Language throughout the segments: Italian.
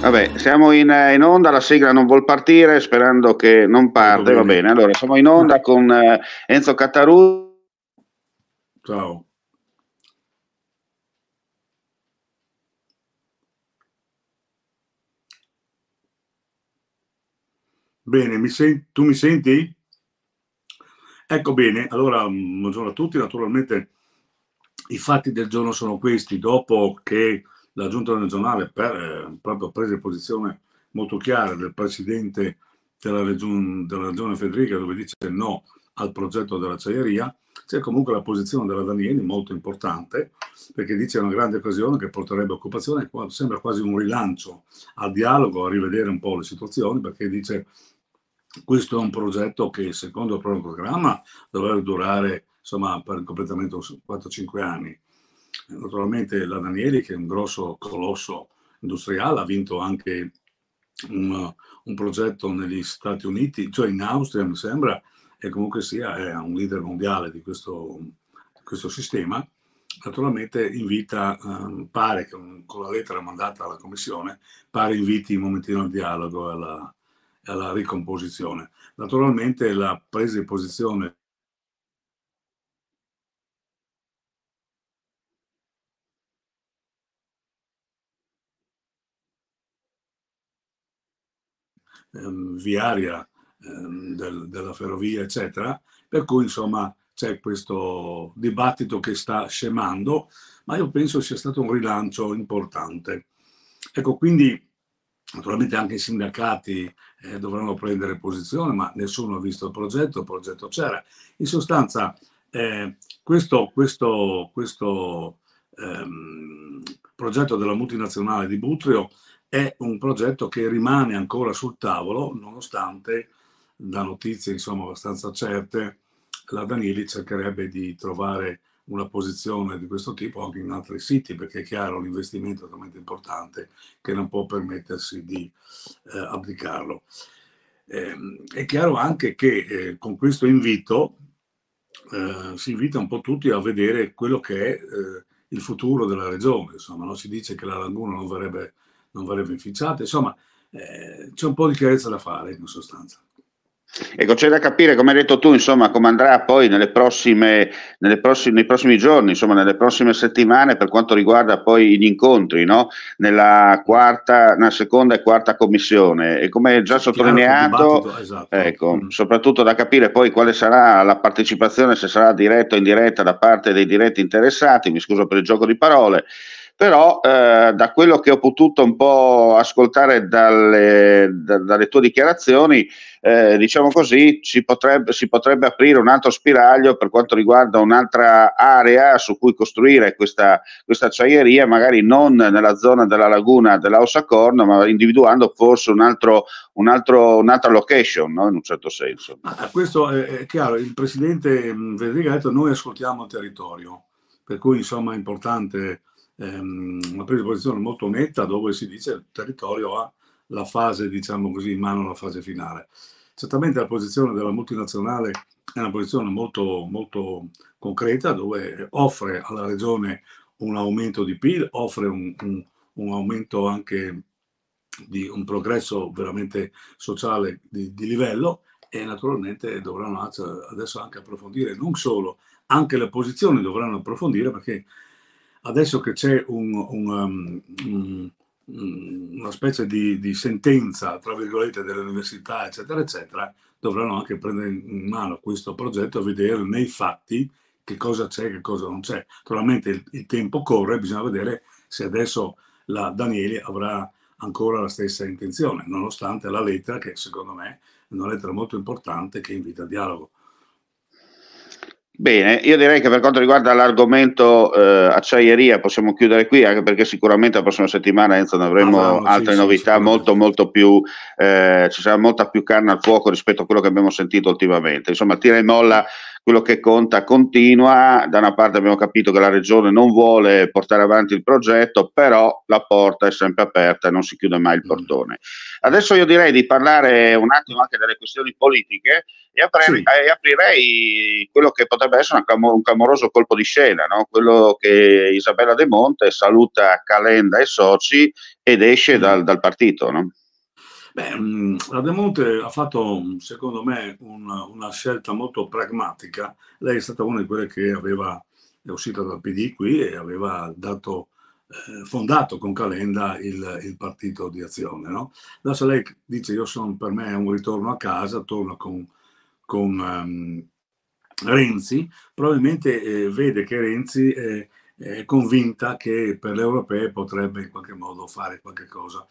Vabbè, siamo in, eh, in, onda, la sigla non vuol partire, sperando che non parte, va bene. Allora, siamo in onda con eh, Enzo Cattaru. Ciao. Bene, mi sen- tu mi senti? Ecco bene, allora mm, buongiorno a tutti, naturalmente i fatti del giorno sono questi, dopo che la giunta regionale per eh, proprio prese posizione molto chiara del presidente della, region, della regione Federica dove dice no al progetto dell'acciaieria, c'è comunque la posizione della Danieli molto importante perché dice è una grande occasione che porterebbe occupazione, sembra quasi un rilancio al dialogo, a rivedere un po' le situazioni perché dice questo è un progetto che secondo il proprio programma dovrebbe durare insomma per il completamento 4-5 anni naturalmente la Danieli che è un grosso colosso industriale, ha vinto anche un, un progetto negli Stati Uniti, cioè in Austria mi sembra, e comunque sia è un leader mondiale di questo, questo sistema, naturalmente invita, um, pare che un, con la lettera mandata alla Commissione, pare inviti un momentino al dialogo e alla, alla, ricomposizione. Naturalmente la presa di posizione ehm, viaria ehm, del, della ferrovia, eccetera. Per cui, insomma, c'è questo dibattito che sta scemando, ma io penso sia stato un rilancio importante. Ecco, quindi naturalmente anche i sindacati eh, dovranno prendere posizione, ma nessuno ha visto il progetto, il progetto c'era. In sostanza, eh, questo, questo, questo ehm, progetto della multinazionale di Butrio è un progetto che rimane ancora sul tavolo, nonostante da notizie insomma, abbastanza certe la Danili cercherebbe di trovare una posizione di questo tipo anche in altri siti, perché è chiaro un investimento talmente importante che non può permettersi di eh, abdicarlo. Eh, è chiaro anche che eh, con questo invito eh, si invita un po' tutti a vedere quello che è eh, il futuro della regione. Insomma, no? si dice che la laguna non verrebbe non verrebbe inficiata. Insomma, eh, c'è un po' di chiarezza da fare in sostanza. Ecco, c'è da capire, come hai detto tu, insomma, come andrà poi nelle prossime, nelle prossime, nei prossimi giorni, insomma, nelle prossime settimane per quanto riguarda poi gli incontri, no? Nella, quarta, nella seconda e quarta commissione. E come già sottolineato, esatto. ecco, mm. soprattutto da capire poi quale sarà la partecipazione, se sarà diretta o indiretta da parte dei diretti interessati, mi scuso per il gioco di parole però eh, da quello che ho potuto un po' ascoltare dalle, da, dalle tue dichiarazioni, eh, diciamo così, si potrebbe, si potrebbe, aprire un altro spiraglio per quanto riguarda un'altra area su cui costruire questa, questa acciaieria, magari non nella zona della laguna dell'Aussacorno, ma individuando forse un altro, un altro, un'altra location, no? in un certo senso. Ah, ah questo è, chiaro, il presidente Vendiga mm, ha detto noi ascoltiamo il territorio, per cui insomma è importante ehm, una presa di posizione molto netta dove si dice che il territorio ha la fase, diciamo così, in mano la fase finale. Certamente la posizione della multinazionale è una posizione molto, molto concreta dove offre alla regione un aumento di PIL, offre un, un, un aumento anche di un progresso veramente sociale di, di livello e naturalmente dovranno adesso anche approfondire non solo, anche le posizioni dovranno approfondire perché adesso che c'è un, un, um, um, una specie di, di, sentenza, tra virgolette, delle università, eccetera, eccetera, dovranno anche prendere in mano questo progetto e vedere nei fatti che cosa c'è, e che cosa non c'è. Naturalmente il, il tempo corre, bisogna vedere se adesso la Danieli avrà ancora la stessa intenzione, nonostante la lettera che secondo me è una lettera molto importante che invita al dialogo. Bene, io direi che per quanto riguarda l'argomento eh, acciaieria possiamo chiudere qui, anche perché sicuramente la prossima settimana Enzo, avremo ah, no, altre sì, novità, sì, molto molto più, eh, ci sarà molta più carne al fuoco rispetto a quello che abbiamo sentito ultimamente. Insomma, tira e molla quello che conta continua, da una parte abbiamo capito che la regione non vuole portare avanti il progetto, però la porta è sempre aperta e non si chiude mai il mm. portone. Adesso io direi di parlare un attimo anche delle questioni politiche e, aprirei, sì. e aprirei quello che potrebbe essere un, clamoroso colpo di scena, no? quello che Isabella De Monte saluta Calenda e soci ed esce mm. dal, dal partito. No? Beh, mm, la De Monte ha fatto, secondo me, una, una, scelta molto pragmatica. Lei è stata una di quelle che aveva, è uscita dal PD qui e aveva dato, eh, fondato con Calenda il, il partito di azione. No? Adesso lei dice, io sono, per me è un ritorno a casa, torno con, con um, Renzi, probabilmente eh, vede che Renzi... Eh, è convinta che per le europee potrebbe in qualche modo fare qualche cosa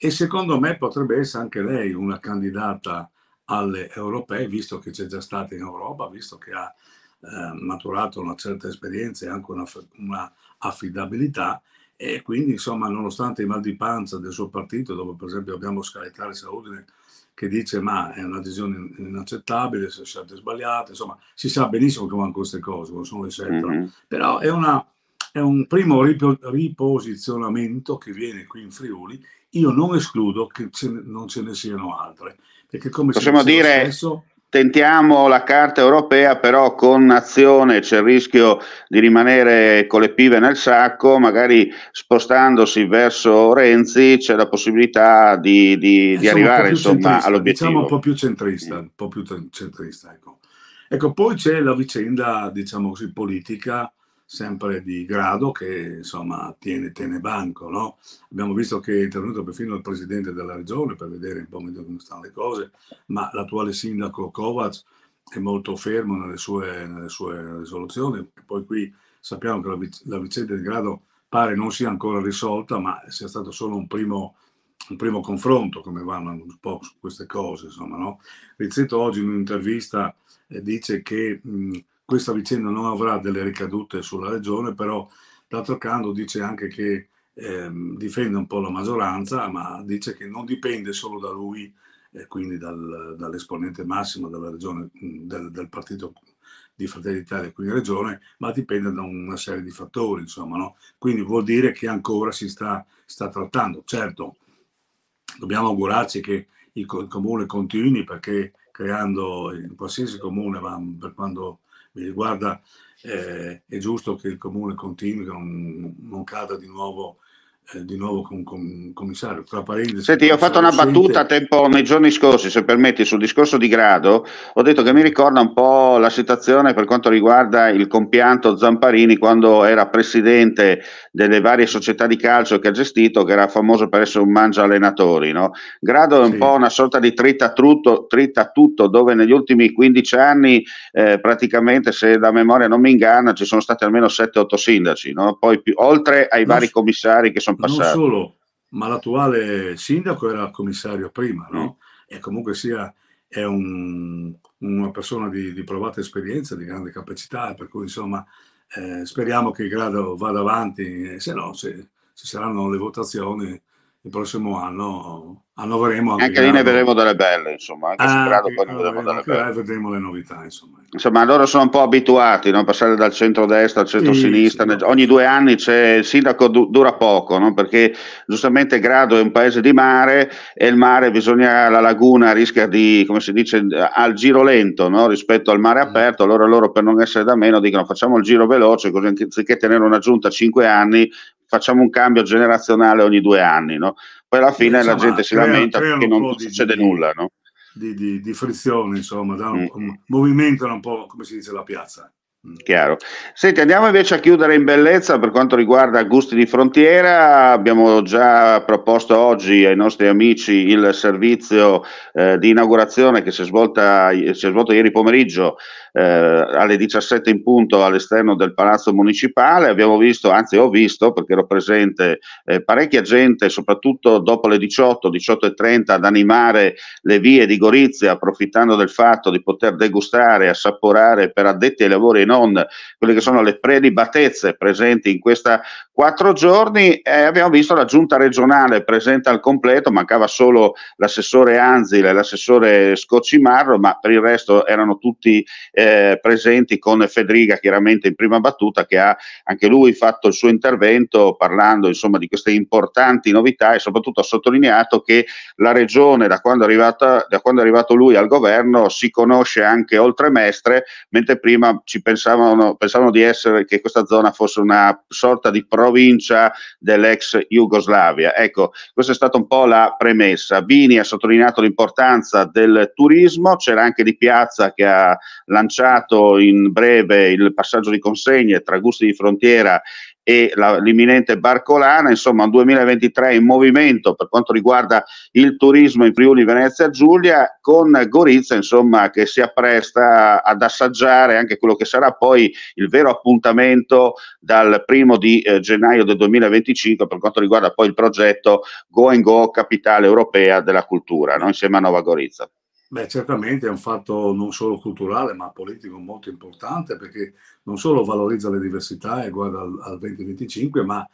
e secondo me potrebbe essere anche lei una candidata alle europee, visto che c'è già stata in Europa, visto che ha eh, maturato una certa esperienza e anche una, una, affidabilità e quindi insomma nonostante i mal di panza del suo partito, dove per esempio abbiamo Scaletari Saudine che dice ma è una decisione inaccettabile, se scelte sbagliate, insomma si sa benissimo come vanno queste cose, non sono le scelte, mm-hmm. però è una è un primo riposizionamento che viene qui in Friuli. Io non escludo che ce ne, non ce ne siano altre, perché come possiamo dire stesso, tentiamo la carta europea, però con azione c'è il rischio di rimanere con le pive nel sacco, magari spostandosi verso Renzi c'è la possibilità di, di, di arrivare insomma, all'obiettivo. Diciamo un po' più centrista, un po' più centrista ecco. ecco. poi c'è la vicenda, diciamo così, politica sempre di grado che insomma tiene, tiene banco. No? Abbiamo visto che è intervenuto perfino il presidente della regione per vedere un po' meglio come stanno le cose, ma l'attuale sindaco Kovac è molto fermo nelle sue, nelle sue risoluzioni. Poi qui sappiamo che la, la, vicenda di grado pare non sia ancora risolta, ma sia stato solo un primo, un primo confronto, come vanno un po' su queste cose. Insomma, no? Rizzetto oggi in un'intervista eh, dice che... Mh, questa vicenda non avrà delle ricadute sulla regione, però d'altro canto dice anche che ehm, difende un po' la maggioranza, ma dice che non dipende solo da lui, eh, quindi dal, dall'esponente massimo della regione, del, del, partito di Fratelli d'Italia qui in regione, ma dipende da una serie di fattori, insomma, no? Quindi vuol dire che ancora si sta, sta trattando. Certo, dobbiamo augurarci che il comune continui perché creando in qualsiasi comune, ma per quando mi riguarda eh, è giusto che il comune continui, che non, non cada di nuovo eh, di nuovo con, con commissario. Tra parentesi, Senti, io ho fatto una battuta a tempo nei giorni scorsi, se permetti, sul discorso di grado. Ho detto che mi ricorda un po' la situazione per quanto riguarda il compianto Zamparini quando era presidente delle varie società di calcio che ha gestito, che era famoso per essere un mangio allenatori. No? Grado è un sì. po' una sorta di tritta tutto, tritta tutto, dove negli ultimi 15 anni eh, praticamente, se da memoria non mi inganna, ci sono stati almeno 7-8 sindaci, no? poi più, oltre ai non vari commissari che sono passato. Non solo, ma l'attuale sindaco era commissario prima, no? Mm. E comunque sia è un, una persona di, di, provata esperienza, di grande capacità, per cui insomma eh, speriamo che il grado vada avanti, eh, se no se, ci saranno le votazioni il prossimo anno annoveremo anche, anche lì ne vedremo delle belle insomma anche ah, anche, poi vedremo, delle belle. vedremo le novità insomma. insomma loro sono un po' abituati a no? passare dal centro-destra al centro-sinistra sì, sì, ogni due anni c'è il sindaco du- dura poco no? perché giustamente Grado è un paese di mare e il mare bisogna la laguna rischia di come si dice al giro lento no? rispetto al mare mm. aperto allora loro per non essere da meno dicono facciamo il giro veloce così anziché tenere una giunta a 5 anni facciamo un cambio generazionale ogni due anni, no? Poi alla fine insomma, la gente si creano, lamenta creano perché non succede di, nulla, no? Di, di, di, frizione, insomma, da un, mm. movimentano un po' come si dice la piazza. Mm. Chiaro. Senti, andiamo invece a chiudere in bellezza per quanto riguarda gusti di frontiera. Abbiamo già proposto oggi ai nostri amici il servizio eh, di inaugurazione che si è, svolta, si è svolto ieri pomeriggio eh, alle 17 in punto all'esterno del palazzo municipale. Abbiamo visto, anzi ho visto perché ero presente, eh, parecchia gente, soprattutto dopo le 18, 18.30, ad animare le vie di Gorizia, approfittando del fatto di poter degustare, assaporare per addetti ai lavori e non quelle che sono le prelibatezze presenti in questa quattro giorni. Eh, abbiamo visto la giunta regionale presente al completo, mancava solo l'assessore Anzile e l'assessore Scoccimarro, ma per il resto erano tutti eh, eh, presenti con Federica chiaramente in prima battuta che ha anche lui fatto il suo intervento parlando insomma di queste importanti novità e soprattutto ha sottolineato che la regione da quando è, arrivata, da quando è arrivato lui al governo si conosce anche oltre Mestre mentre prima ci pensavano, pensavano di essere che questa zona fosse una sorta di provincia dell'ex Jugoslavia. Ecco, questa è stata un po' la premessa. Bini ha sottolineato l'importanza del turismo, c'era anche Di Piazza che ha lanciato lanciato in breve il passaggio di consegne tra gusti di frontiera e la, l'imminente Barcolana, insomma un 2023 in movimento per quanto riguarda il turismo in Friuli Venezia Giulia, con Gorizia insomma, che si appresta ad assaggiare anche quello che sarà poi il vero appuntamento dal primo di eh, gennaio del 2025 per quanto riguarda poi il progetto Go and Go Capitale Europea della Cultura, no? insieme a Nova Gorizia. Beh, certamente è un fatto non solo culturale, ma politico molto importante perché non solo valorizza le diversità e guarda al, al 2025, ma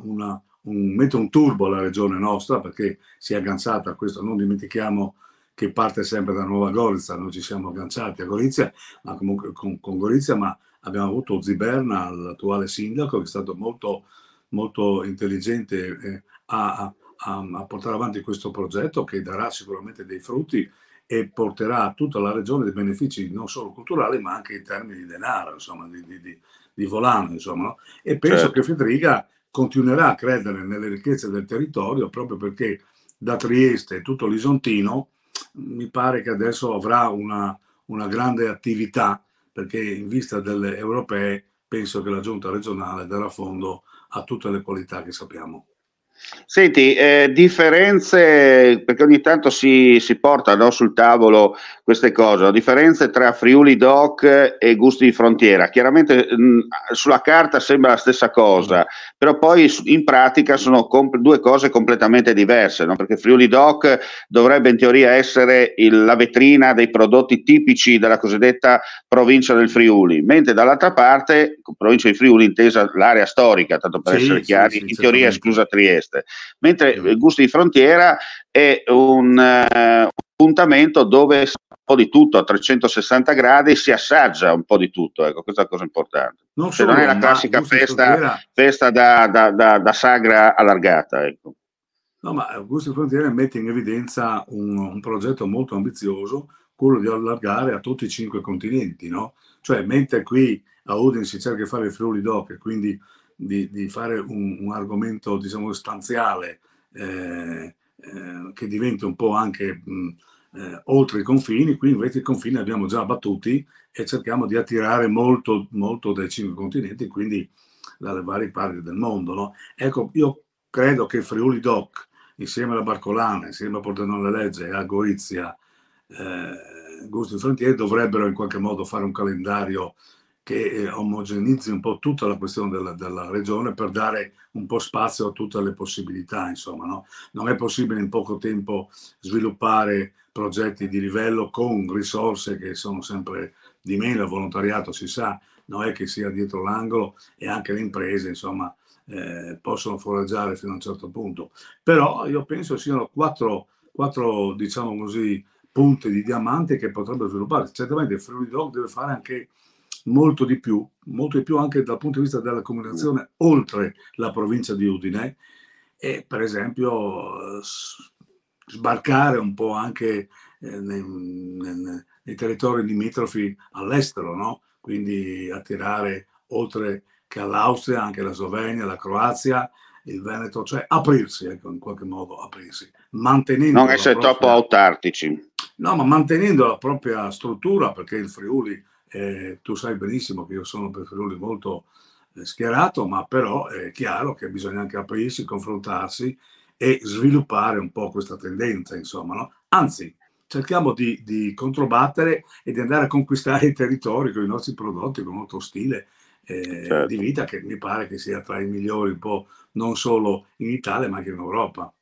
una, un, mette un turbo alla regione nostra perché si è agganciata a questo. Non dimentichiamo che parte sempre da Nuova Gorizia, noi ci siamo agganciati a Gorizia, ma comunque con, con Gorizia, ma abbiamo avuto Ziberna, l'attuale sindaco, che è stato molto, molto intelligente eh, a, a, a portare avanti questo progetto che darà sicuramente dei frutti e porterà a tutta la regione dei benefici non solo culturali ma anche in termini di denaro, insomma, di, di, di, di volano. Insomma, no? E penso certo. che Federica continuerà a credere nelle ricchezze del territorio proprio perché da Trieste e tutto l'Isontino mi pare che adesso avrà una, una grande attività perché in vista delle europee penso che la giunta regionale darà fondo a tutte le qualità che sappiamo. Senti, eh, differenze, perché ogni tanto si, si portano sul tavolo queste cose, differenze tra Friuli Doc e gusti di frontiera. Chiaramente mh, mm, sulla carta sembra la stessa cosa, però poi in pratica sono comp- due cose completamente diverse, no? perché Friuli Doc dovrebbe in teoria essere il, la vetrina dei prodotti tipici della cosiddetta provincia del Friuli, mentre dall'altra parte, provincia di Friuli intesa l'area storica, tanto per sì, essere chiari, sì, sì, in teoria esclusa Trieste richieste, mentre mm. Gusti di Frontiera è un eh, appuntamento dove un po' di tutto a 360 gradi si assaggia un po' di tutto, ecco, questa è la cosa importante. Non, solo, cioè, non è la classica festa, festa da, da, da, da, sagra allargata. Ecco. No, ma Gusti Frontiera mette in evidenza un, un, progetto molto ambizioso, quello di allargare a tutti i cinque continenti, no? Cioè, mentre qui a Udine si cerca di fare il Friuli Doc, quindi di, di fare un, un, argomento, diciamo, stanziale eh, eh, che diventa un po' anche mh, eh, oltre i confini, qui invece i confini li abbiamo già battuti e cerchiamo di attirare molto, molto dai cinque continenti, quindi dalle varie parti del mondo. No? Ecco, io credo che Friuli Doc, insieme alla Barcolana, insieme a Pordenone Legge e a Gorizia, eh, Gusto Frontiere, dovrebbero in qualche modo fare un calendario che eh, omogenizzi un po' tutta la questione della, della, regione per dare un po' spazio a tutte le possibilità, insomma, no? Non è possibile in poco tempo sviluppare progetti di livello con risorse che sono sempre di meno, il volontariato si sa, non è che sia dietro l'angolo e anche le imprese, insomma, eh, possono foraggiare fino a un certo punto. Però io penso siano quattro, quattro diciamo così, punti di diamante che potrebbero sviluppare. Certamente il Friuli Dog deve fare anche molto di più, molto di più anche dal punto di vista della comunicazione oltre la provincia di Udine e per esempio sbarcare un po' anche eh, nei, nei, nei territori limitrofi all'estero, no? quindi attirare oltre che all'Austria anche la Slovenia, la Croazia, il Veneto, cioè aprirsi, ecco, in qualche modo aprirsi, mantenendo... Non essere propria... troppo autartici. No, ma mantenendo la propria struttura, perché il Friuli eh, tu sai benissimo che io sono per Friuli molto eh, schierato, ma però è chiaro che bisogna anche aprirsi, confrontarsi e sviluppare un po' questa tendenza, insomma. No? Anzi, cerchiamo di, di, controbattere e di andare a conquistare i territori con i nostri prodotti, con il nostro stile eh, certo. di vita che mi pare che sia tra i migliori un po' non solo in Italia ma anche in Europa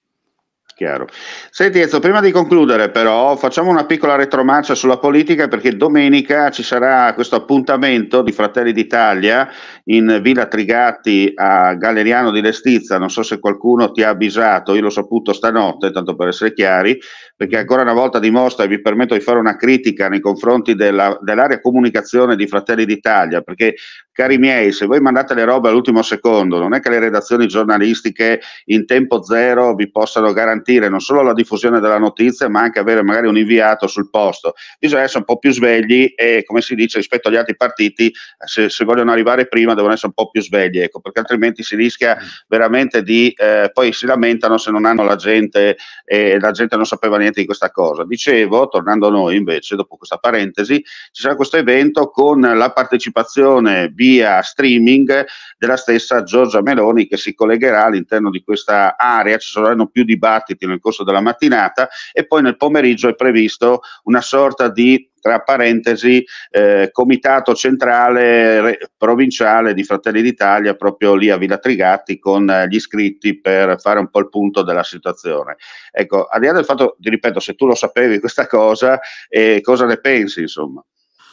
chiaro. Senti Ezio, prima di concludere però facciamo una piccola retromarcia sulla politica perché domenica ci sarà questo appuntamento di Fratelli d'Italia in Villa Trigatti a Galleriano di Lestizza, non so se qualcuno ti ha avvisato, io l'ho saputo stanotte, tanto per essere chiari, perché ancora una volta dimostra, e vi permetto di fare una critica nei confronti della, dell'area comunicazione di Fratelli d'Italia, perché cari miei, se voi mandate le robe all'ultimo secondo, non è che le redazioni giornalistiche in tempo zero vi possano garantire non solo la diffusione della notizia, ma anche avere magari un inviato sul posto. Bisogna essere un po' più svegli e, come si dice, rispetto agli altri partiti, se, se vogliono arrivare prima devono essere un po' più svegli, ecco, perché altrimenti si rischia veramente di... Eh, poi si lamentano se non hanno la gente e eh, la gente non sapeva niente niente di questa cosa. Dicevo, tornando a noi invece, dopo questa parentesi, ci sarà questo evento con la partecipazione via streaming della stessa Giorgia Meloni che si collegherà all'interno di questa area, ci saranno più dibattiti nel corso della mattinata e poi nel pomeriggio è previsto una sorta di tra parentesi eh, comitato centrale re, provinciale di Fratelli d'Italia proprio lì a Villa Trigatti con eh, gli iscritti per fare un po' il punto della situazione. Ecco, al di là del fatto, ti ripeto, se tu lo sapevi questa cosa, eh, cosa ne pensi insomma?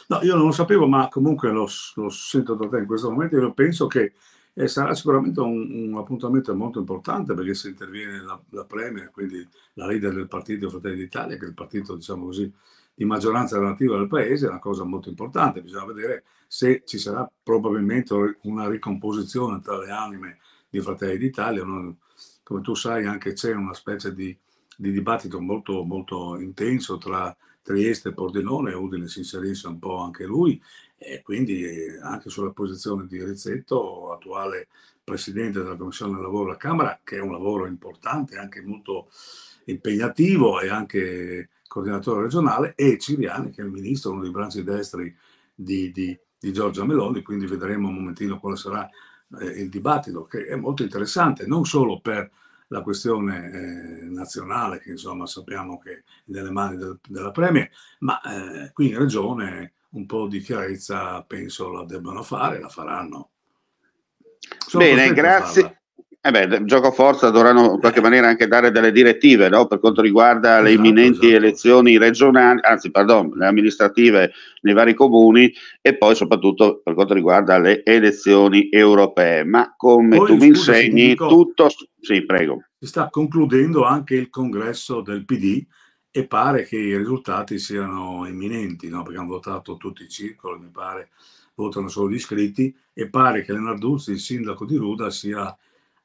No, io non lo sapevo, ma comunque lo, lo sento da te in questo momento. Io penso che eh, sarà sicuramente un, un, appuntamento molto importante perché se interviene la, la Premier, quindi la leader del partito Fratelli d'Italia, che è il partito, diciamo così, di maggioranza relativa del paese, è una cosa molto importante, bisogna vedere se ci sarà probabilmente una ricomposizione tra le anime di Fratelli d'Italia, come tu sai anche c'è una specie di, di dibattito molto, molto intenso tra Trieste, e Pordenone, Udine si inserisce un po' anche lui e quindi anche sulla posizione di Rizzetto, attuale presidente della Commissione del Lavoro della Camera, che è un lavoro importante, anche molto impegnativo e anche coordinatore regionale, e Ciriani, che è il ministro, uno dei bracci destri di, di, di Giorgia Meloni, quindi vedremo un momentino quale sarà eh, il dibattito, che è molto interessante, non solo per la questione eh, nazionale, che insomma sappiamo che è nelle mani del, della Premier, ma eh, qui in Regione un po' di chiarezza penso la debbano fare, la faranno. Sono Bene, grazie. Eh beh, gioco a forza dovranno in qualche maniera anche dare delle direttive no? per quanto riguarda le esatto, imminenti esatto. elezioni regionali, anzi, pardon, le amministrative nei vari comuni e poi soprattutto per quanto riguarda le elezioni europee. Ma come poi, tu mi insegni, dico, tutto. Sì, prego. Si sta concludendo anche il congresso del PD e pare che i risultati siano imminenti, no? perché hanno votato tutti i circoli, mi pare, votano solo gli iscritti e pare che Leonarduzzi, il sindaco di Ruda, sia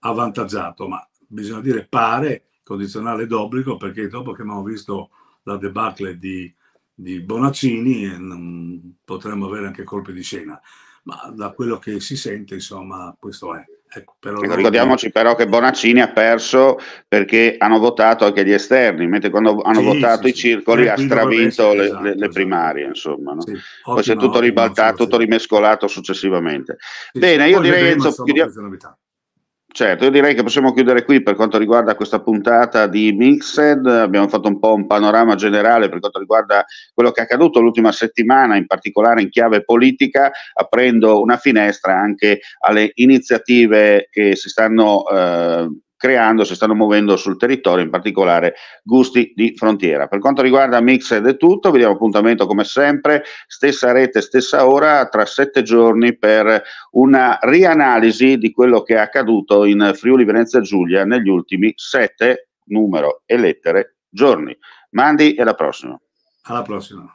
avvantaggiato, ma bisogna dire pare condizionale d'obbligo perché dopo che abbiamo visto la debacle di, di Bonaccini eh, potremmo avere anche colpi di scena, ma da quello che si sente insomma questo è. Ecco, però Ricordiamoci però che Bonaccini ha perso perché hanno votato anche gli esterni, mentre quando hanno sì, votato sì, i circoli sì, ha stravinto le, esatto, le, le, esatto. primarie, esatto. insomma. No? Ottima, Poi si è tutto ribaltato, ottima, tutto rimescolato successivamente. Bene, io direi... Enzo, chiudiamo... Certo, io direi che possiamo chiudere qui per quanto riguarda questa puntata di Mixed, abbiamo fatto un po' un panorama generale per quanto riguarda quello che è accaduto l'ultima settimana, in particolare in chiave politica, aprendo una finestra anche alle iniziative che si stanno eh, creando, si stanno muovendo sul territorio, in particolare gusti di frontiera. Per quanto riguarda Mixed è tutto, vediamo appuntamento come sempre, stessa rete, stessa ora, tra sette giorni per una rianalisi di quello che è accaduto in Friuli Venezia Giulia negli ultimi sette numero e lettere giorni. Mandi e alla prossima. Alla prossima.